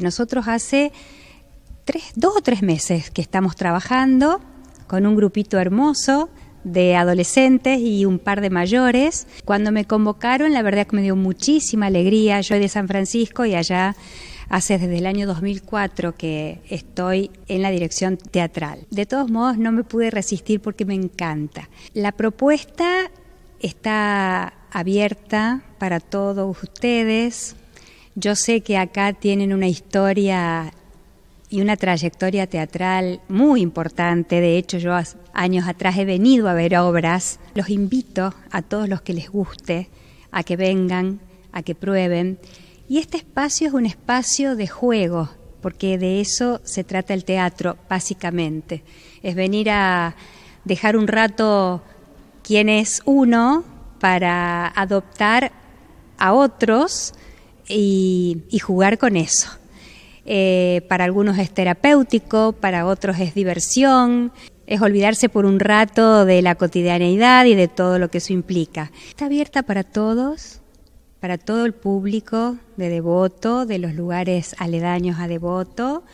Nosotros hace dos o tres meses que estamos trabajando con un grupito hermoso de adolescentes y un par de mayores. Cuando me convocaron, la verdad que me dio muchísima alegría. Yo soy de San Francisco y allá hace desde el año 2004 que estoy en la dirección teatral. De todos modos, no me pude resistir porque me encanta. La propuesta está abierta para todos ustedes. Yo sé que acá tienen una historia y una trayectoria teatral muy importante. De hecho, yo años atrás he venido a ver obras. Los invito a todos los que les guste a que vengan, a que prueben. Y este espacio es un espacio de juego, porque de eso se trata el teatro, básicamente. Es venir a dejar un rato quién es uno para adoptar a otros y, jugar con eso. Eh, para algunos es terapéutico, para otros es diversión, es olvidarse por un rato de la cotidianeidad y de todo lo que eso implica. Está abierta para todos, para todo el público de Devoto, de los lugares aledaños a Devoto.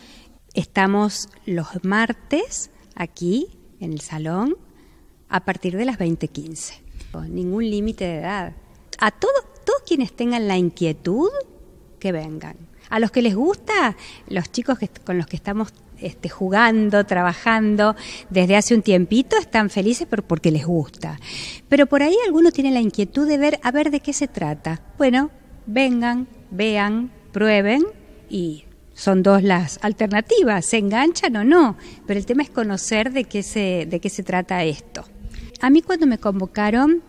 Estamos los martes aquí en el salón a partir de las 20:15. Ningún límite de edad. A todos quienes tengan la inquietud vengan. A los que les gusta, los chicos con los que estamos este, jugando, trabajando desde hace un tiempito, están felices porque les gusta. Pero por ahí alguno tiene la inquietud de ver, a ver de qué se trata. Bueno, vengan, vean, prueben y son dos las alternativas, se enganchan o no, pero el tema es conocer de qué se, de qué se trata esto. A mí cuando me convocaron,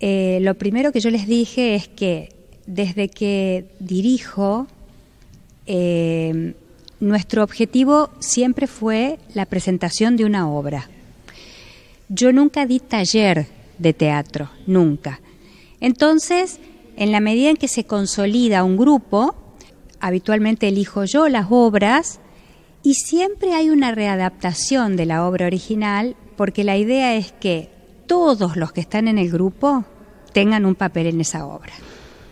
eh, lo primero que yo les dije es que desde que dirijo, eh, nuestro objetivo siempre fue la presentación de una obra. Yo nunca di taller de teatro, nunca. Entonces, en la medida en que se consolida un grupo, habitualmente elijo yo las obras y siempre hay una readaptación de la obra original porque la idea es que todos los que están en el grupo tengan un papel en esa obra.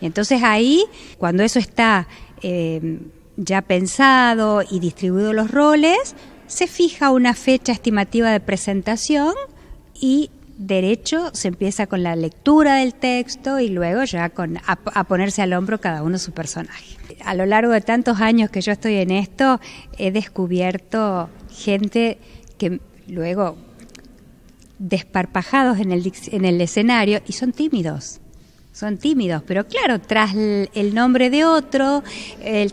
Y entonces ahí, cuando eso está eh, ya pensado y distribuido los roles, se fija una fecha estimativa de presentación y derecho se empieza con la lectura del texto y luego ya con a, ponerse al hombro cada uno su personaje. A lo largo de tantos años que yo estoy en esto, he descubierto gente que luego desparpajados en el, en el escenario y son tímidos. Son tímidos, pero claro, tras el nombre de otro,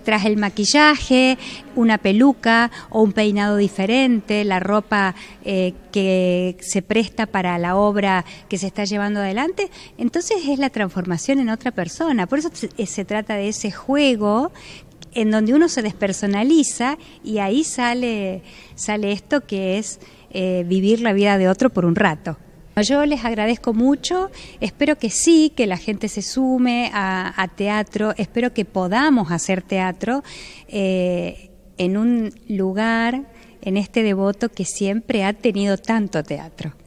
tras el maquillaje, una peluca o un peinado diferente, la ropa eh, que se presta para la obra que se está llevando adelante, entonces es la transformación en otra persona. Por eso se trata de ese juego en donde uno se despersonaliza y ahí sale, sale esto que es eh, vivir la vida de otro por un rato. Yo les agradezco mucho, espero que sí, que la gente se sume a, teatro, espero que podamos hacer teatro eh, en un lugar, en este devoto que siempre ha tenido tanto teatro.